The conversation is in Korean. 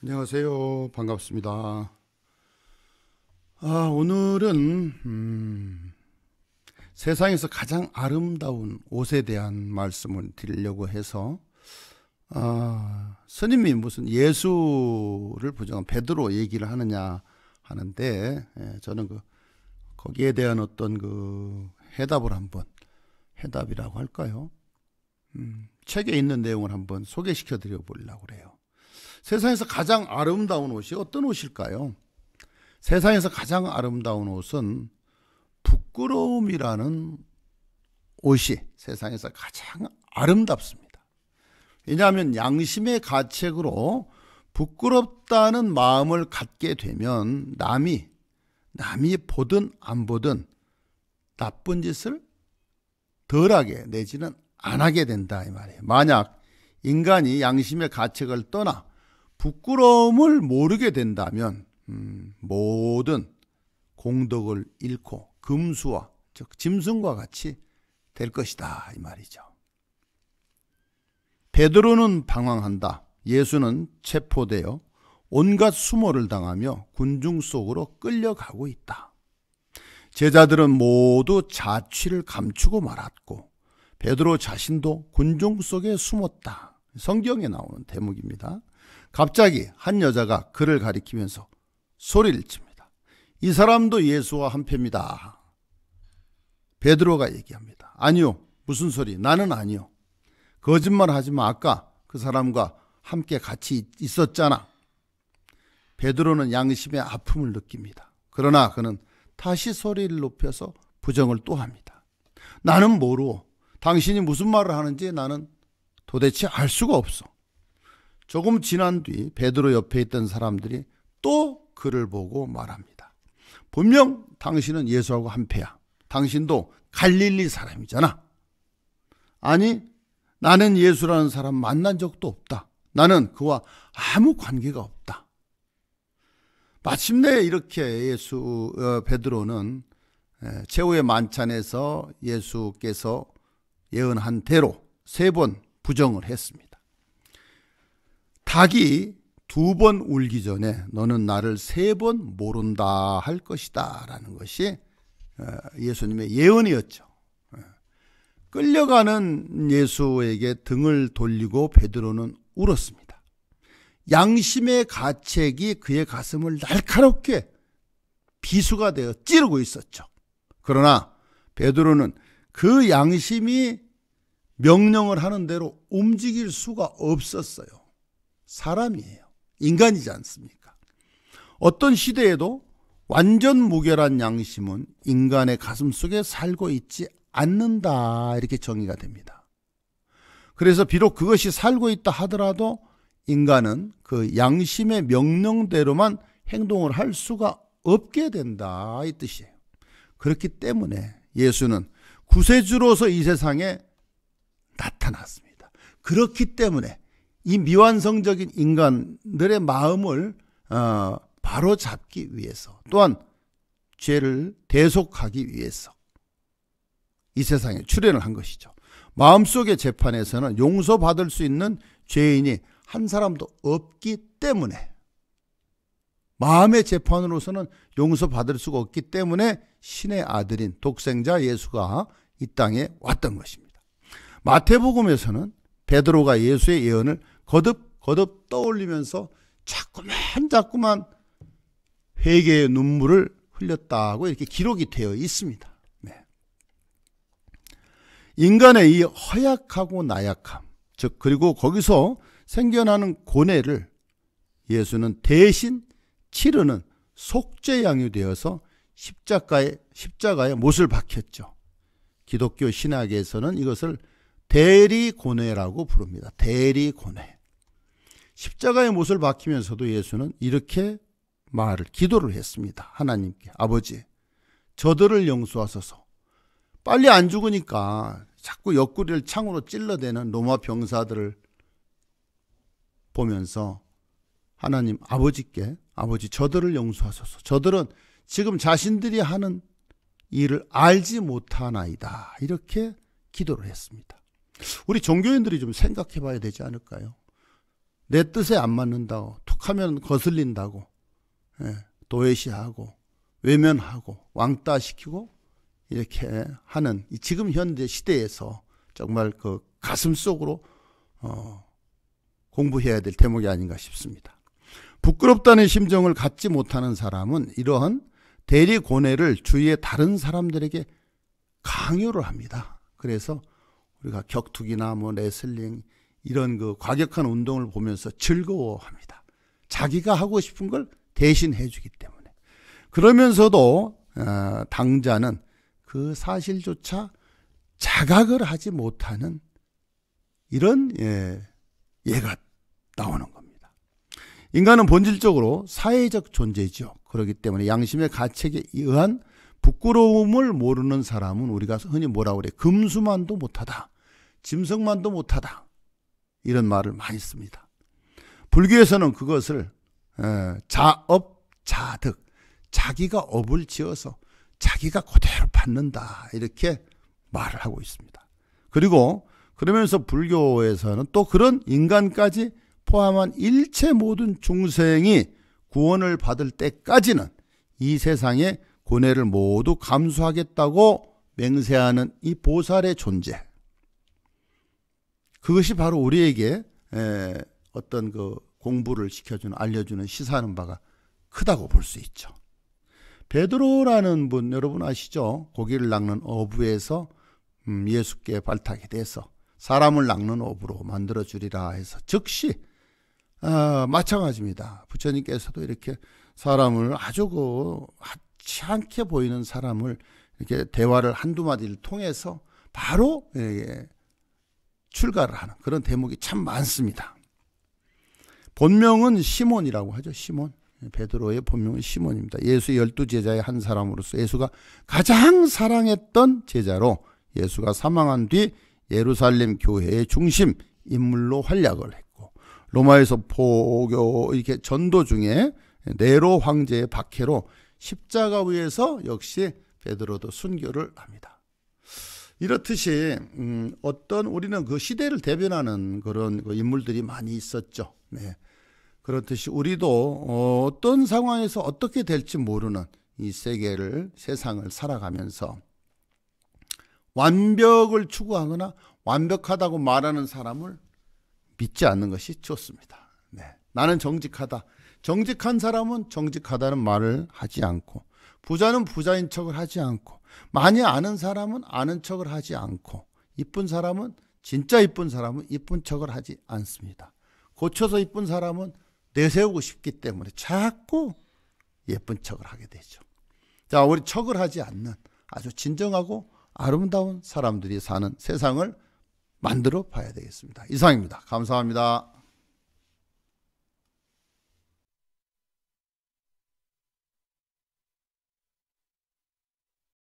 안녕하세요. 반갑습니다. 아, 오늘은 음, 세상에서 가장 아름다운 옷에 대한 말씀을 드리려고 해서 아, 스님이 무슨 예수를 부정한 베드로 얘기를 하느냐 하는데 예, 저는 그 거기에 대한 어떤 그 해답을 한번 해답이라고 할까요? 음, 책에 있는 내용을 한번 소개시켜 드려 보려고 그래요. 세상에서 가장 아름다운 옷이 어떤 옷일까요? 세상에서 가장 아름다운 옷은 부끄러움이라는 옷이 세상에서 가장 아름답습니다. 왜냐하면 양심의 가책으로 부끄럽다는 마음을 갖게 되면 남이 남이 보든 안 보든 나쁜 짓을 덜하게 내지는 안 하게 된다 이 말이에요. 만약 인간이 양심의 가책을 떠나 부끄러움을 모르게 된다면 음, 모든 공덕을 잃고 금수와 즉 짐승과 같이 될 것이다 이 말이죠. 베드로는 방황한다. 예수는 체포되어 온갖 수모를 당하며 군중 속으로 끌려가고 있다. 제자들은 모두 자취를 감추고 말았고 베드로 자신도 군중 속에 숨었다. 성경에 나오는 대목입니다. 갑자기 한 여자가 그를 가리키면서 소리를 칩니다. 이 사람도 예수와 한패입니다. 베드로가 얘기합니다. 아니요. 무슨 소리? 나는 아니요. 거짓말 하지 마. 아까 그 사람과 함께 같이 있었잖아. 베드로는 양심의 아픔을 느낍니다. 그러나 그는 다시 소리를 높여서 부정을 또 합니다. 나는 모르고 당신이 무슨 말을 하는지 나는 도대체 알 수가 없어. 조금 지난 뒤 베드로 옆에 있던 사람들이 또 그를 보고 말합니다. 분명 당신은 예수하고 한패야. 당신도 갈릴리 사람이잖아. 아니, 나는 예수라는 사람 만난 적도 없다. 나는 그와 아무 관계가 없다. 마침내 이렇게 예수 어, 베드로는 최후의 만찬에서 예수께서 예언한 대로 세 번 부정을 했습니다. 닭이 두 번 울기 전에 너는 나를 세 번 모른다 할 것이다 라는 것이 어, 예수님의 예언이었죠. 어, 끌려가는 예수에게 등을 돌리고 베드로는 울었습니다. 양심의 가책이 그의 가슴을 날카롭게 비수가 되어 찌르고 있었죠. 그러나 베드로는 그 양심이 명령을 하는 대로 움직일 수가 없었어요. 사람이에요. 인간이지 않습니까? 어떤 시대에도 완전 무결한 양심은 인간의 가슴 속에 살고 있지 않는다. 이렇게 정의가 됩니다. 그래서 비록 그것이 살고 있다 하더라도 인간은 그 양심의 명령대로만 행동을 할 수가 없게 된다. 이 뜻이에요. 그렇기 때문에 예수는 구세주로서 이 세상에 나타났습니다. 그렇기 때문에 이 미완성적인 인간들의 마음을 어, 바로 잡기 위해서 또한 죄를 대속하기 위해서 이 세상에 출연을한 것이죠. 마음속의 재판에서는 용서받을 수 있는 죄인이 한 사람도 없기 때문에 마음의 재판으로서는 용서받을 수가 없기 때문에 신의 아들인 독생자 예수가 이 땅에 왔던 것입니다. 마태복음에서는 베드로가 예수의 예언을 거듭 거듭 떠올리면서 자꾸만 자꾸만 회개의 눈물을 흘렸다고 이렇게 기록이 되어 있습니다. 네. 인간의 이 허약하고 나약함, 즉 그리고 거기서 생겨나는 고뇌를 예수는 대신 치르는 속죄양이 되어서 십자가에 십자가에 못을 박혔죠. 기독교 신학에서는 이것을 대리고뇌라고 부릅니다. 대리고뇌. 십자가의 못을 박히면서도 예수는 이렇게 말을 기도를 했습니다. 하나님께 아버지 저들을 용서하소서. 빨리 안 죽으니까 자꾸 옆구리를 창으로 찔러대는 로마 병사들을 보면서 하나님 아버지께 아버지 저들을 용서하소서. 저들은 지금 자신들이 하는 일을 알지 못하나이다. 이렇게 기도를 했습니다. 우리 종교인들이 좀 생각해 봐야 되지 않을까요? 내 뜻에 안 맞는다고 툭 하면 거슬린다고 예, 도외시하고 외면하고 왕따시키고 이렇게 하는 지금 현대 시대에서 정말 그 가슴 속으로 어, 공부해야 될 대목이 아닌가 싶습니다. 부끄럽다는 심정을 갖지 못하는 사람은 이러한 대리 고뇌를 주위의 다른 사람들에게 강요를 합니다. 그래서 우리가 격투기나 뭐 레슬링 이런 그 과격한 운동을 보면서 즐거워합니다. 자기가 하고 싶은 걸 대신 해주기 때문에. 그러면서도 어, 당자는 그 사실조차 자각을 하지 못하는 이런 예, 예가 나오는 겁니다. 인간은 본질적으로 사회적 존재죠. 그렇기 때문에 양심의 가책에 의한 부끄러움을 모르는 사람은 우리가 흔히 뭐라고 그래? 금수만도 못하다. 짐승만도 못하다. 이런 말을 많이 씁니다. 불교에서는 그것을 자업, 자득, 자기가 업을 지어서 자기가 그대로 받는다. 이렇게 말을 하고 있습니다. 그리고 그러면서 불교에서는 또 그런 인간까지 포함한 일체 모든 중생이 구원을 받을 때까지는 이 세상에 고뇌를 모두 감수하겠다고 맹세하는 이 보살의 존재. 그것이 바로 우리에게 어떤 그 공부를 시켜주는 알려주는 시사하는 바가 크다고 볼 수 있죠. 베드로라는 분 여러분 아시죠? 고기를 낚는 어부에서 음, 예수께 발탁이 돼서 사람을 낚는 어부로 만들어 주리라 해서 즉시 아, 마찬가지입니다. 부처님께서도 이렇게 사람을 아주 그 시원찮게 보이는 사람을 이렇게 대화를 한두 마디를 통해서 바로 예, 예, 출가를 하는 그런 대목이 참 많습니다. 본명은 시몬이라고 하죠. 시몬. 예, 베드로의 본명은 시몬입니다. 예수 열두 제자의 한 사람으로서 예수가 가장 사랑했던 제자로 예수가 사망한 뒤 예루살렘 교회의 중심 인물로 활약을 했고 로마에서 포교 이렇게 전도 중에 네로 황제의 박해로 십자가 위에서 역시 베드로도 순교를 합니다. 이렇듯이 음, 어떤 우리는 그 시대를 대변하는 그런 그 인물들이 많이 있었죠. 네. 그렇듯이 우리도 어, 어떤 상황에서 어떻게 될지 모르는 이 세계를 세상을 살아가면서 완벽을 추구하거나 완벽하다고 말하는 사람을 믿지 않는 것이 좋습니다. 네. 나는 정직하다. 정직한 사람은 정직하다는 말을 하지 않고 부자는 부자인 척을 하지 않고 많이 아는 사람은 아는 척을 하지 않고 이쁜 사람은 진짜 이쁜 사람은 이쁜 척을 하지 않습니다. 고쳐서 이쁜 사람은 내세우고 싶기 때문에 자꾸 예쁜 척을 하게 되죠. 자, 우리 척을 하지 않는 아주 진정하고 아름다운 사람들이 사는 세상을 만들어 봐야 되겠습니다. 이상입니다. 감사합니다.